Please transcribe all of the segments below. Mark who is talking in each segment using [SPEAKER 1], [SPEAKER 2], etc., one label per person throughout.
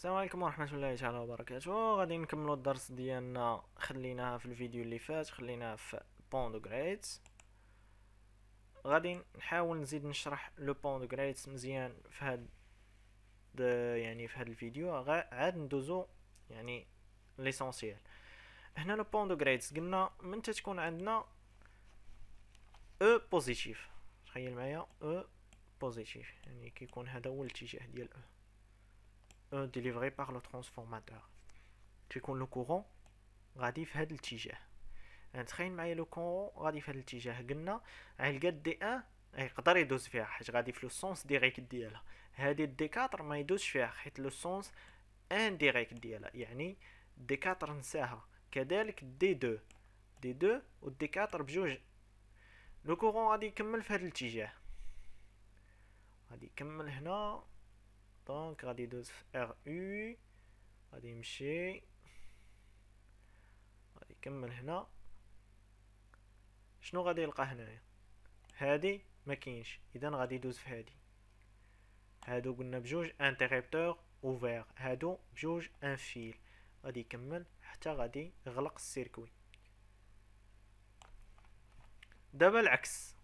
[SPEAKER 1] السلام عليكم ورحمة الله تعالى وبركاته غادي نكملو الدرس ديالنا خليناها في الفيديو اللي فات خليناها في بوند غريت غادي نحاول نزيد نشرح لو بوند غريت مزيان في هاد يعني في هاد الفيديو عاد ندوزو يعني ليسونسيال هنا لو بوند غريت قلنا من تتكون عندنا او e بوزيتيف تخيل معايا او e بوزيتيف يعني كيكون هذا هو الاتجاه ديال او e. euh, délivré par le transformateur. Tu connais le courant غادي في هذا الاتجاه نتخيل معايا لو كون غادي في هذا الاتجاه قلنا علقة دي ان يقدر يدوز فيها حيت غادي في لو سونس ديريكت ديالها هذه دي 4 ما يدوزش فيها حيت لو سونس ان ديريكت ديالها يعني دي 4 نساها كذلك دي 2 دي 2 ودي 4 بجوج لو كورون غادي يكمل في هذا الاتجاه غادي يكمل هنا دونك غادي يدوز في ار او غادي يمشي غادي يكمل هنا شنو غادي يلقى هنايا هادي ما كاينش اذا غادي يدوز في هادي هادو قلنا بجوج انتريبتور اوفير هادو بجوج ان فيل غادي يكمل حتى غادي يغلق السيركوي دابا العكس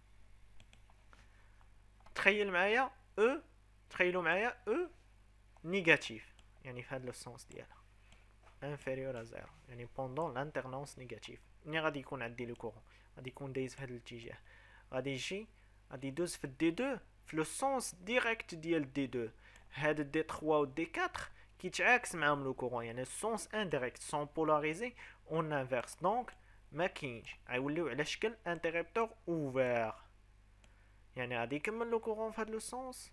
[SPEAKER 1] تخيل معايا او e traylumaya e négatif, y'a fait le sens inférieur à pendant l'alternance négative. ni a dit qu'on a le courant, a dit le des a le sens direct d 2 fait d 3 ou d qui même le courant, sens indirect sans polariser, on inverse donc. le ouvert, a dit le courant sens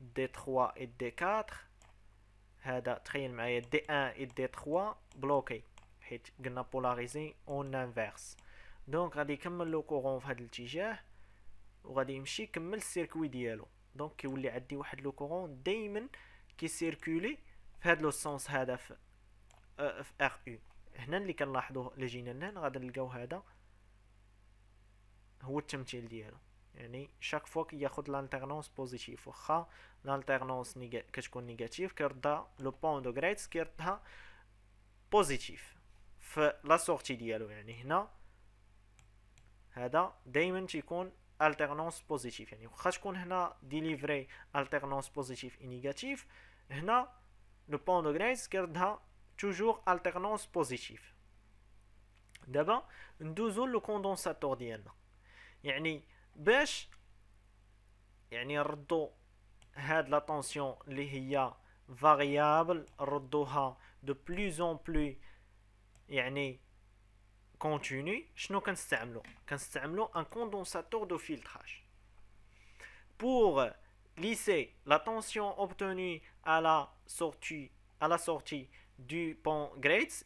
[SPEAKER 1] دي 3 اي دي 4 هذا تخيل معايا دي 1 اي دي 3 بلوكي حيت قلنا بولاريزي اون انفيرس دونك غادي يكمل لو كورون في هذا الاتجاه وغادي يمشي يكمل السيركوي ديالو دونك كيولي عندي واحد لو كورون دائما كيسيركولي في هذا لو سونس هذا في في ار او هنا اللي كنلاحظوه اللي جينا لهنا غادي نلقاو هذا هو التمثيل ديالو Chaque fois qu'il y a l'alternance positive, l'alternance négative, le point de grève est positif. La sortie est là. Il y a qui est l'alternance positive. Si on a délivré alternance positive et négative, le point de grèce est toujours alternance positive. D'abord, nous avons le condensateur. Pour l'instant, la tension est variable, de plus en plus continue. Nous un condensateur de filtrage. Pour lisser la tension obtenue à la sortie du pont Grates,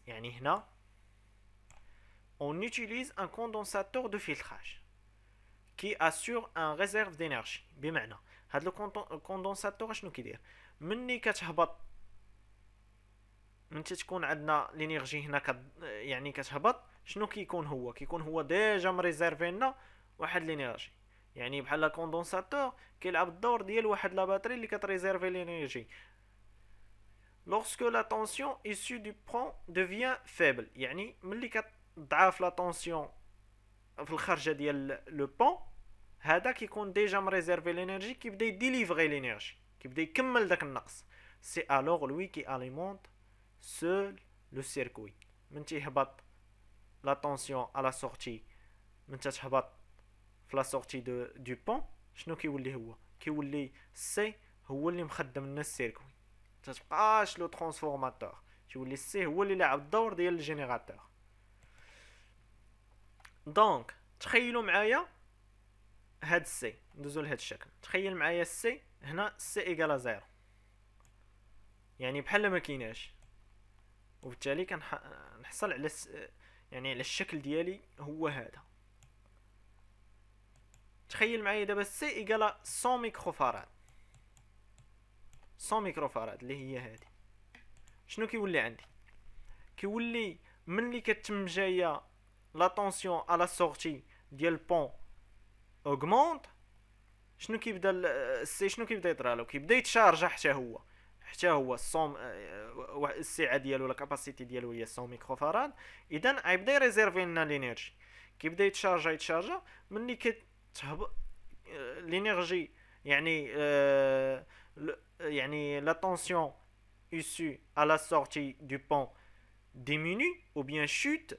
[SPEAKER 1] on utilise un condensateur de filtrage qui assure un réserve d'énergie بمعنى هذا الكوندونساتور شنو كيدير مني كتهبط من تكون عندنا لينيرجي هنا كت يعني كتهبط شنو كيكون هو كيكون هو ديجا مريزيرفي لنا واحد لينيرجي يعني بحال الكوندونساتور كيلعب الدور ديال واحد لا باتري اللي كتريزيرفي لينيرجي lorsque la tension issue du pont devient faible يعني ملي كتضعف لا tension في الخرجه ديال لو بون هذا كيكون ديجا مريزيرفي لينيرجي كيبدا يديليفري لينيرجي كيبدا يكمل داك النقص سي الوغ لوي كي اليمونت سول لو سيركوي من تيهبط لا طونسيون على سورتي من تتهبط في لا سورتي دو دو بون شنو كيولي هو كيولي سي هو اللي مخدم لنا السيركوي تتبقاش لو ترانسفورماتور تيولي سي هو اللي لعب الدور ديال الجينيراتور دونك تخيلوا معايا هاد السي ندوزو لهاد الشكل تخيل معايا السي هنا السي ايكالا زيرو يعني بحال ما كايناش وبالتالي كنحصل على س... يعني على الشكل ديالي هو هذا تخيل معايا دابا السي ايكالا 100 فاراد 100 فاراد اللي هي هذه شنو كيولي عندي كيولي من اللي كتم جايه la tension à la sortie ديال pont augmente, شنو كيبدا شنو كيبدا يطرى له كيبدا يتشارجا حتى هو حتى هو الصوم السعه ديالو لا كاباسيتي ديالو هي 100 ميكرو فاراد اذا غيبدا يريزيرفي لنا لينيرجي كيبدا يتشارجا يتشارجا ملي كتهبط لينيرجي يعني يعني لا طونسيون issue à la sortie du pont diminue ou bien chute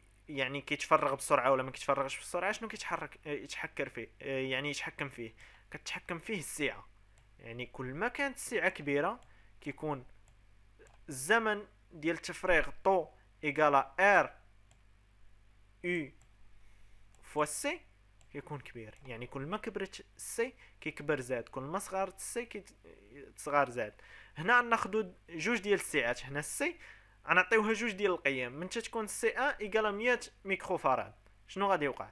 [SPEAKER 1] يعني كيتفرغ بسرعه ولا ما كيتفرغش بسرعه شنو كيتحرك يتحكر فيه يعني يتحكم فيه كتحكم فيه السعه يعني كل ما كانت السعه كبيره كيكون الزمن ديال التفريغ طو ايغالا ار يو فوا سي كيكون كبير يعني كل ما كبرت السي كيكبر زاد كل ما صغرت السي كيصغر زاد هنا ناخذ جوج ديال السعات هنا السي غنعطيوها جوج ديال القيم من تتكون سي ان ايكالا 100 ميكرو فاراد شنو غادي يوقع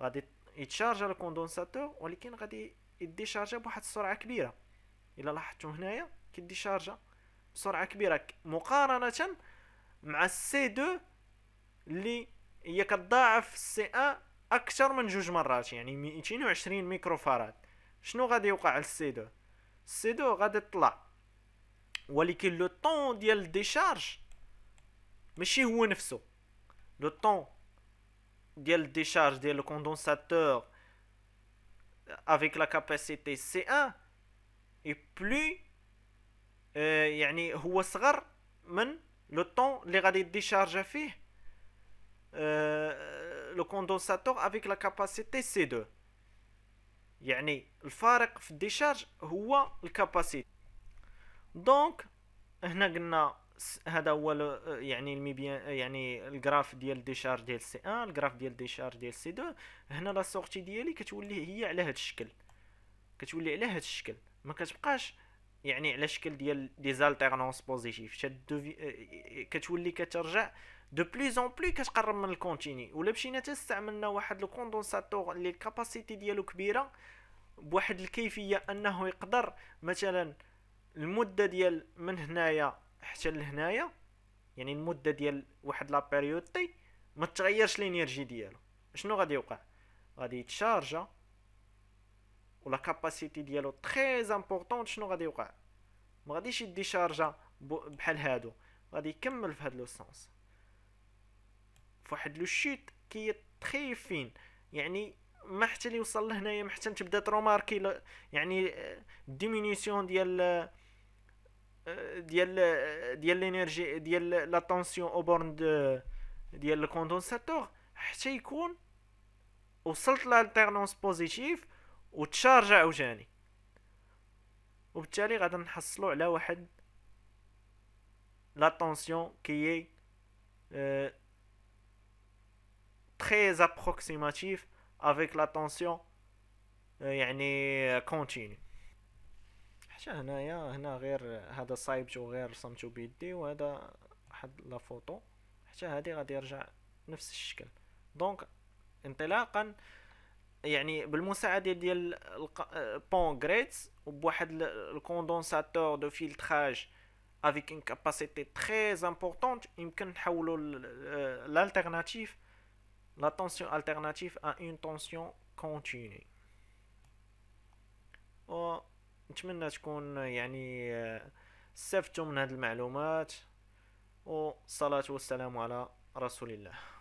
[SPEAKER 1] غادي يتشارجا الكوندونساتور ولكن غادي يدي شارجا بواحد السرعه كبيره الا لاحظتوا هنايا كيدي شارجا بسرعه كبيره مقارنه مع السي 2 اللي هي كتضاعف السي ان اكثر من جوج مرات يعني 220 ميكرو فاراد شنو غادي يوقع للسي 2 السي 2 غادي تطلع Ou le temps de décharge. Mais où ce que Le temps de décharge du condensateur avec la capacité C1. Et plus, il y est Le temps, les de décharge à le condensateur avec la capacité C2. Il y a, le farf décharge, où est la capacité دونك هنا قلنا هذا هو يعني الميبيان يعني الجراف ديال دي شارج ديال سي 1 الجراف ديال دي شارج ديال سي 2 هنا لا سورتي ديالي كتولي هي على هذا الشكل كتولي على هذا الشكل ما كتبقاش يعني على شكل ديال دي زالتيرنونس بوزيتيف كتولي كترجع دو بليز اون بلي كتقرب من الكونتيني ولا مشينا حتى استعملنا واحد الكوندونساتور اللي الكاباسيتي ديالو كبيره بواحد الكيفيه انه يقدر مثلا المده ديال من هنايا حتى لهنايا يعني المده ديال واحد بيريود تي ما تغيرش الانرجي ديالو شنو غادي يوقع غادي يتشارجا ولا كاباسيتي ديالو تري امبورطون شنو غادي يوقع ما غاديش يدي شارجا بحال هادو غادي يكمل في هاد لو سونس فواحد لو شيت كي تري فين يعني ما حتى اللي يوصل لهنايا ما حتى تبدا تروماركي يعني ديمينيسيون آه، ديال آه، d'elle l'énergie, la tension au bord de... le condensateur, elle se coule. Ou seulement l'alternance positive, ou charge à eux j'ai. Ou j'ai la tension qui est euh, très approximative avec la tension euh, continue donc une photo Donc, condensateur de filtrage avec une capacité très importante, il peut faire la tension alternative à une tension continue. نتمنى تكون يعني آه، استفدتم من هذه المعلومات والصلاة والسلام على رسول الله